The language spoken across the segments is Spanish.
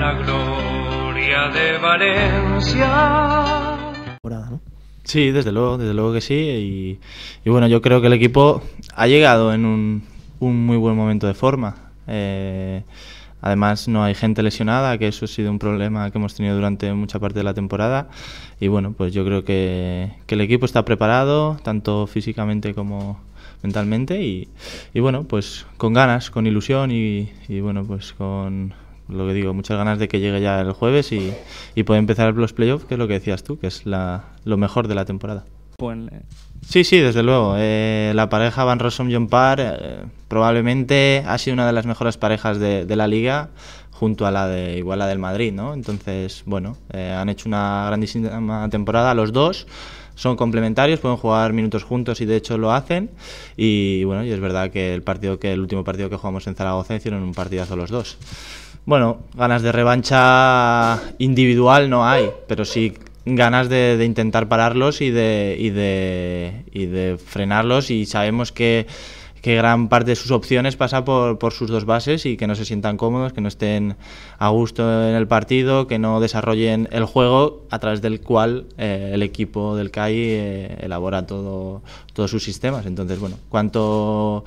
la gloria de Valencia. Sí, desde luego, desde luego que sí. Y, bueno, yo creo que el equipo ha llegado en un, muy buen momento de forma. Eh, además, no hay gente lesionada, que eso ha sido un problema que hemos tenido durante mucha parte de la temporada. Y bueno, pues yo creo que, el equipo está preparado, tanto físicamente como mentalmente. Y, bueno, pues con ganas, con ilusión y bueno, pues con lo que digo, muchas ganas de que llegue ya el jueves y, y empezar los playoffs, que es lo que decías tú, que es la, lo mejor de la temporada. Sí, sí, desde luego. Eh, la pareja Van Rossum-John eh, probablemente ha sido una de las mejores parejas de, la liga junto a la de igual del Madrid, ¿no? Entonces, bueno, eh, han hecho una grandísima temporada los dos. Son complementarios, pueden jugar minutos juntos y de hecho lo hacen. Y bueno, y es verdad que el partido que el último partido que jugamos en Zaragoza hicieron un partidazo los dos. Bueno, ganas de revancha individual no hay, pero sí ganas de, intentar pararlos y de, y de, y de frenarlos y sabemos que gran parte de sus opciones pasa por, sus dos bases y que no se sientan cómodos, que no estén a gusto en el partido, que no desarrollen el juego a través del cual eh, el equipo del CAI eh, elabora todo, todos sus sistemas. Entonces, bueno, cuánto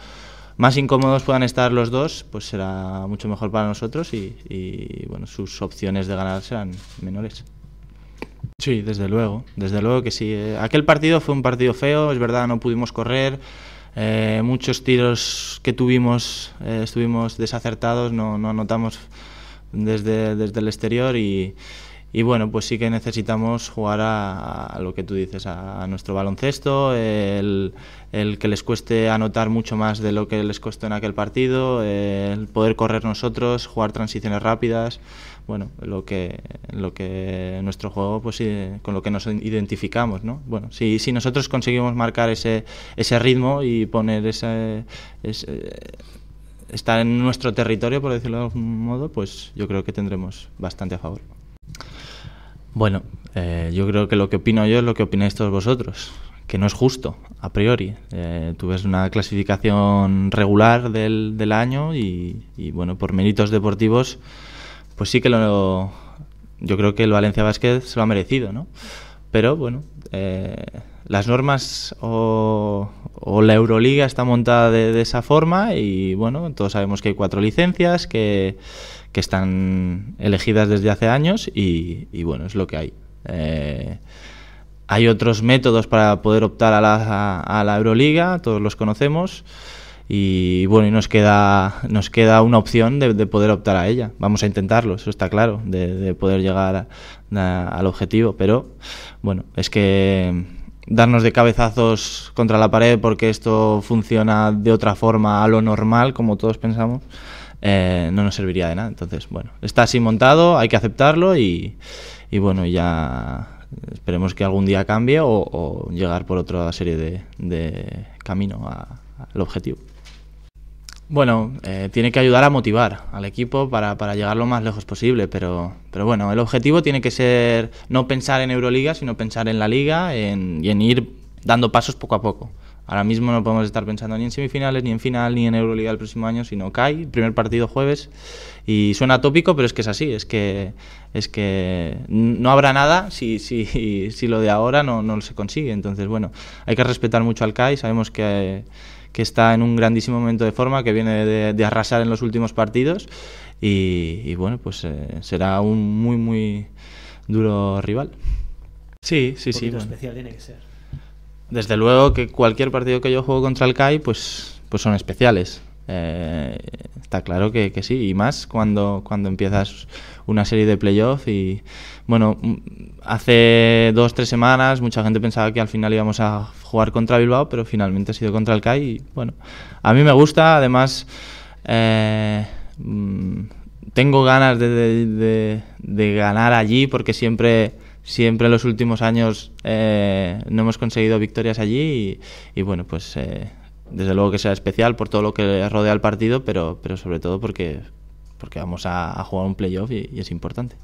más incómodos puedan estar los dos, pues será mucho mejor para nosotros y, bueno, sus opciones de ganar serán menores. Sí, desde luego, desde luego que sí. Eh, aquel partido fue un partido feo, es verdad, no pudimos correr. Eh, muchos tiros que tuvimos eh, estuvimos desacertados, no, no anotamos desde, desde el exterior y, y bueno, pues sí que necesitamos jugar a, lo que tú dices, a, nuestro baloncesto, el, que les cueste anotar mucho más de lo que les costó en aquel partido, el poder correr nosotros, jugar transiciones rápidas, bueno, lo que, lo que nuestro juego, pues con lo que nos identificamos, ¿no? Bueno, si, si nosotros conseguimos marcar ese, ese ritmo y poner ese, ese eh, estar en nuestro territorio, por decirlo de algún modo, pues yo creo que tendremos bastante a favor. Bueno, eh, yo creo que lo que opino yo es lo que opináis todos vosotros, que no es justo, a priori. Eh, tú una clasificación regular del, del año y, bueno, por méritos deportivos, pues sí que lo... Yo creo que el Valencia Vázquez se lo ha merecido, ¿no? Pero bueno, eh, las normas o, la Euroliga está montada de, esa forma y bueno, todos sabemos que hay cuatro licencias que, están elegidas desde hace años y, y bueno, es lo que hay. Eh, hay otros métodos para poder optar a la, la, Euroliga, todos los conocemos. Y bueno, y nos queda, nos queda una opción de, poder optar a ella. Vamos a intentarlo, eso está claro, de, poder llegar al objetivo. Pero bueno, es que darnos de cabezazos contra la pared porque esto funciona de otra forma a lo normal, como todos pensamos, eh, no nos serviría de nada. Entonces, bueno, está así montado, hay que aceptarlo y, y bueno, ya esperemos que algún día cambie o, llegar por otra serie de, de camino al objetivo. Bueno, eh, tiene que ayudar a motivar al equipo para, llegar lo más lejos posible, pero, pero bueno, el objetivo tiene que ser no pensar en Euroliga, sino pensar en la liga y en ir dando pasos poco a poco. Ahora mismo no podemos estar pensando ni en semifinales, ni en final, ni en Euroliga el próximo año, sino CAI, primer partido jueves. Y suena tópico, pero es que es así, es que, es que no habrá nada si, si lo de ahora no, se consigue. Entonces, bueno, hay que respetar mucho al CAI, sabemos que que está en un grandísimo momento de forma, que viene de, arrasar en los últimos partidos y, bueno, pues eh, será un muy, muy duro rival. Sí, sí, sí. Desde luego que cualquier partido que yo juego contra el CAI, pues, pues son especiales. Eh, está claro que, sí, y más cuando, cuando empiezas una serie de playoffs. Y bueno, hace dos, tres semanas mucha gente pensaba que al final íbamos a jugar contra Bilbao, pero finalmente ha sido contra el CAI y bueno, a mí me gusta, además eh, mm, tengo ganas de, ganar allí porque siempre, siempre en los últimos años eh, no hemos conseguido victorias allí y, bueno, pues eh, desde luego que sea especial por todo lo que rodea el partido, pero, pero sobre todo porque, porque vamos a, jugar un playoff y es importante.